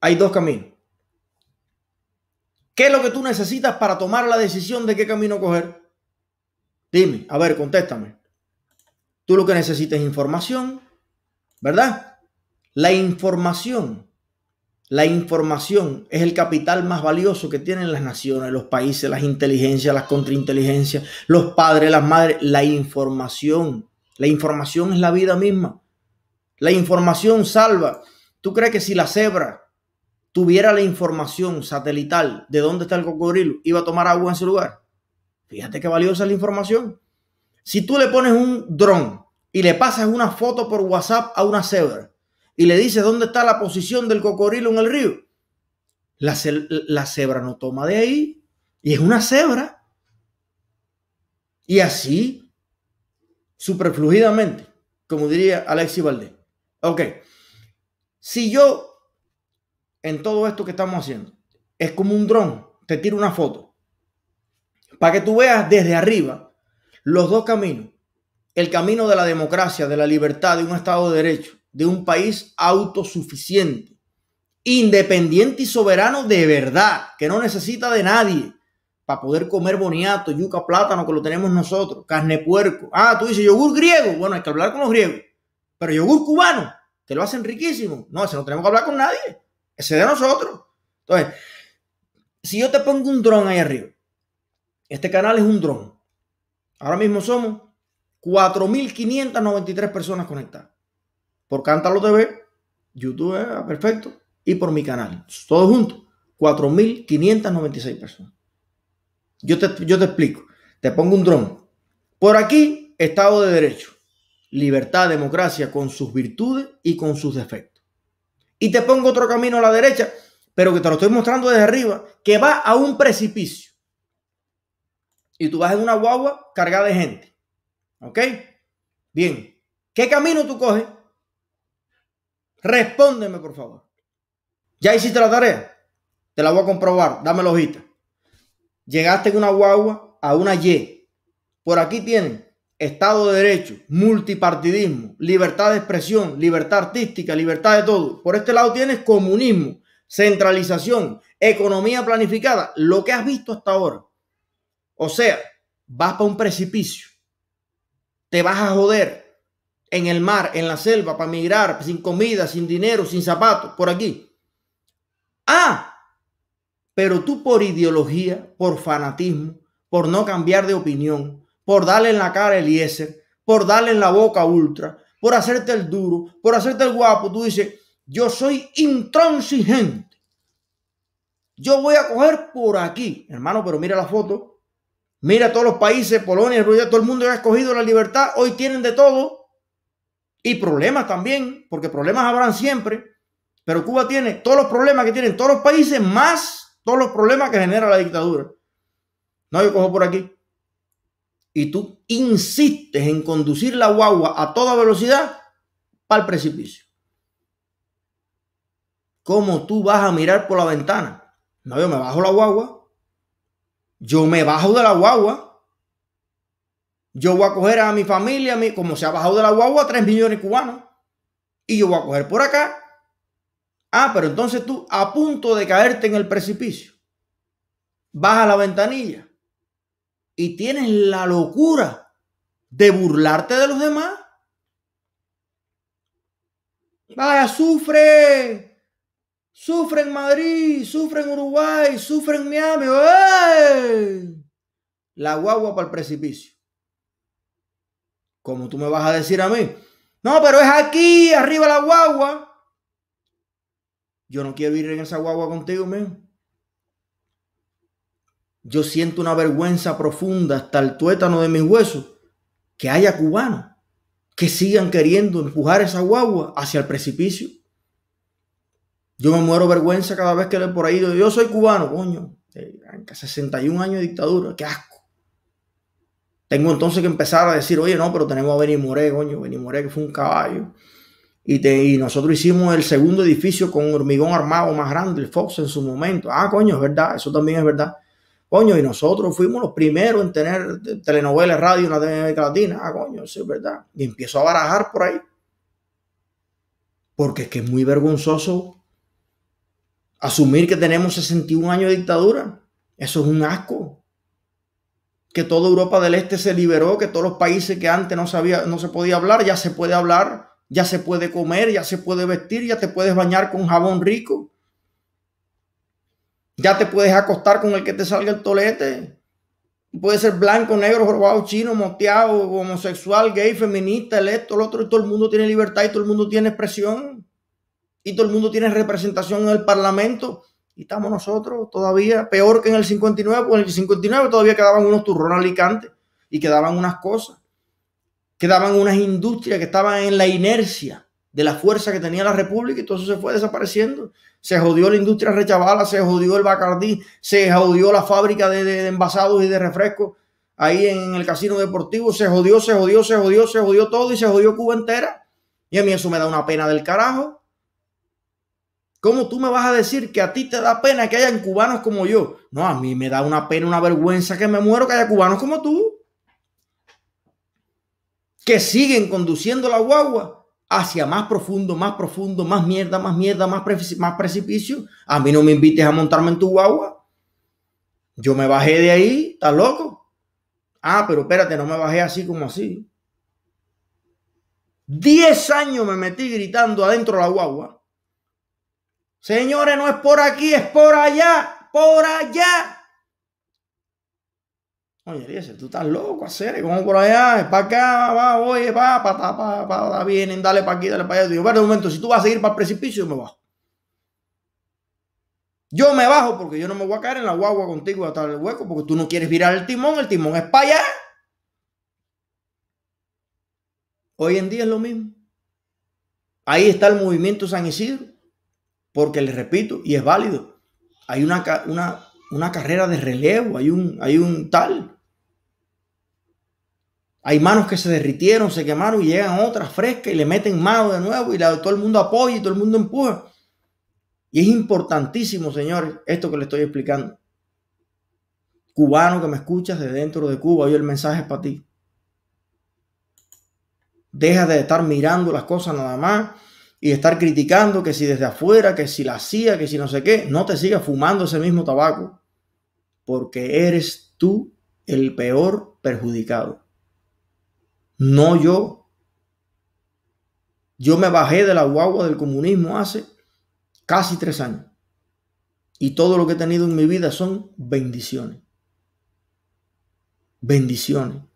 hay dos caminos. ¿Qué es lo que tú necesitas para tomar la decisión de qué camino coger? Dime, a ver, contéstame. Tú lo que necesitas es información, ¿verdad? La información, la información es el capital más valioso que tienen las naciones, los países, las inteligencias, las contrainteligencias, los padres, las madres. La información, la información es la vida misma. La información salva. ¿Tú crees que si la cebra tuviera la información satelital de dónde está el cocodrilo, iba a tomar agua en ese lugar. Fíjate qué valiosa es la información. Si tú le pones un dron y le pasas una foto por WhatsApp a una cebra y le dices dónde está la posición del cocodrilo en el río, la, cebra no toma de ahí y es una cebra. Y así, superfluidamente, como diría Alexis Valdés. Ok, si yo en todo esto que estamos haciendo es como un dron. Te tiro una foto. Para que tú veas desde arriba los dos caminos. El camino de la democracia, de la libertad, de un Estado de Derecho, de un país autosuficiente, independiente y soberano de verdad, que no necesita de nadie para poder comer boniato, yuca, plátano, que lo tenemos nosotros, carne puerco. Ah, tú dices yogur griego. Bueno, hay que hablar con los griegos. Pero yogur cubano, te lo hacen riquísimo. No, eso no tenemos que hablar con nadie. Ese de nosotros. Entonces, si yo te pongo un dron ahí arriba, este canal es un dron. Ahora mismo somos 4.593 personas conectadas. Por Cántalo TV, YouTube, eh, perfecto. Y por mi canal. Todos juntos. 4.596 personas. Yo yo te explico. Te pongo un dron. Por aquí, Estado de Derecho. Libertad, democracia, con sus virtudes y con sus defectos y te pongo otro camino a la derecha, pero que te lo estoy mostrando desde arriba, que va a un precipicio. Y tú vas en una guagua cargada de gente. ¿Ok? Bien. ¿Qué camino tú coges? Respóndeme, por favor. ¿Ya hiciste la tarea? Te la voy a comprobar. Dame la hojita. Llegaste en una guagua a una Y. Por aquí tienen Estado de Derecho, multipartidismo, libertad de expresión, libertad artística, libertad de todo. Por este lado tienes comunismo, centralización, economía planificada, lo que has visto hasta ahora. O sea, vas para un precipicio, te vas a joder en el mar, en la selva, para migrar, sin comida, sin dinero, sin zapatos, por aquí. Ah, pero tú por ideología, por fanatismo, por no cambiar de opinión, por darle en la cara el Eliezer, por darle en la boca Ultra, por hacerte el duro, por hacerte el guapo, tú dices, yo soy intransigente. Yo voy a coger por aquí, hermano, pero mira la foto. Mira todos los países, Polonia, Rusia, todo el mundo ha escogido la libertad, hoy tienen de todo. Y problemas también, porque problemas habrán siempre. Pero Cuba tiene todos los problemas que tienen todos los países, más todos los problemas que genera la dictadura. No, yo cojo por aquí y tú insistes en conducir la guagua a toda velocidad para el precipicio. ¿Cómo tú vas a mirar por la ventana? No, yo me bajo la guagua. Yo me bajo de la guagua. Yo voy a coger a mi familia, a como se ha bajado de la guagua, 3 millones cubanos. Y yo voy a coger por acá. Ah, pero entonces tú a punto de caerte en el precipicio. Baja la ventanilla y tienes la locura de burlarte de los demás. Vaya, sufre. Sufre en Madrid, sufre en Uruguay, sufre en Miami. La guagua para el precipicio. Como tú me vas a decir a mí? No, pero es aquí, arriba la guagua. Yo no quiero ir en esa guagua contigo, mismo yo siento una vergüenza profunda hasta el tuétano de mis huesos que haya cubanos que sigan queriendo empujar esa guagua hacia el precipicio. Yo me muero vergüenza cada vez que le por ahí, yo soy cubano, coño, 61 eh, años de dictadura, qué asco. Tengo entonces que empezar a decir, oye, no, pero tenemos a Benny Moré, coño, Benny Moré que fue un caballo. Y, y, nosotros hicimos el segundo edificio con hormigón armado más grande, el Fox en su momento. Ah, coño, es verdad, eso también es verdad. Coño, y nosotros fuimos los primeros en tener telenovelas, radio en la América Latina. Ah, coño, sí, es verdad. Y empiezo a barajar por ahí. Porque es que es muy vergonzoso asumir que tenemos 61 años de dictadura. Eso es un asco. Que toda Europa del Este se liberó, que todos los países que antes no, sabía, no se podía hablar, ya se puede hablar, ya se puede comer, ya se puede vestir, ya te puedes bañar con jabón rico ya te puedes acostar con el que te salga el tolete. Puede ser blanco, negro, jorobado, chino, moteado, homosexual, gay, feminista, electo, el otro. Y todo el mundo tiene libertad y todo el mundo tiene expresión. Y todo el mundo tiene representación en el Parlamento. Y estamos nosotros todavía peor que en el 59, pues en el 59 todavía quedaban unos turrones alicantes y quedaban unas cosas. Quedaban unas industrias que estaban en la inercia de la fuerza que tenía la República y todo eso se fue desapareciendo. Se jodió la industria rechavala, se jodió el Bacardí, se jodió la fábrica de, envasados y de refrescos ahí en el casino deportivo, se jodió, se jodió, se jodió, se jodió todo y se jodió Cuba entera. Y a mí eso me da una pena del carajo. ¿Cómo tú me vas a decir que a ti te da pena que hayan cubanos como yo? No, a mí me da una pena, una vergüenza que me muero que haya cubanos como tú. Que siguen conduciendo la guagua hacia más profundo, más profundo, más mierda, más mierda, más, precipicio. A mí no me invites a montarme en tu guagua. Yo me bajé de ahí, ¿estás loco? Ah, pero espérate, no me bajé así como así. Diez años me metí gritando adentro de la guagua. Señores, no es por aquí, es por allá, por allá. Oye, tú estás loco, hacer, como por allá, para acá, va, oye, va, para pa, pa, vienen, dale para aquí, dale para allá. Digo, pero momento, si tú vas a seguir para el precipicio, yo me bajo. Yo me bajo porque yo no me voy a caer en la guagua contigo hasta el hueco, porque tú no quieres virar el timón, el timón es para allá. Hoy en día es lo mismo. Ahí está el movimiento San Isidro, porque le repito, y es válido, hay una, una, una carrera de relevo, hay un, hay un tal. Hay manos que se derritieron, se quemaron y llegan otras frescas y le meten mano de nuevo y la, todo el mundo apoya y todo el mundo empuja. Y es importantísimo, señores, esto que le estoy explicando. Cubano que me escuchas desde dentro de Cuba, hoy el mensaje es para ti. Deja de estar mirando las cosas nada más y estar criticando que si desde afuera, que si la hacía, que si no sé qué, no te sigas fumando ese mismo tabaco, porque eres tú el peor perjudicado no yo. Yo me bajé de la guagua del comunismo hace casi tres años. Y todo lo que he tenido en mi vida son bendiciones. Bendiciones.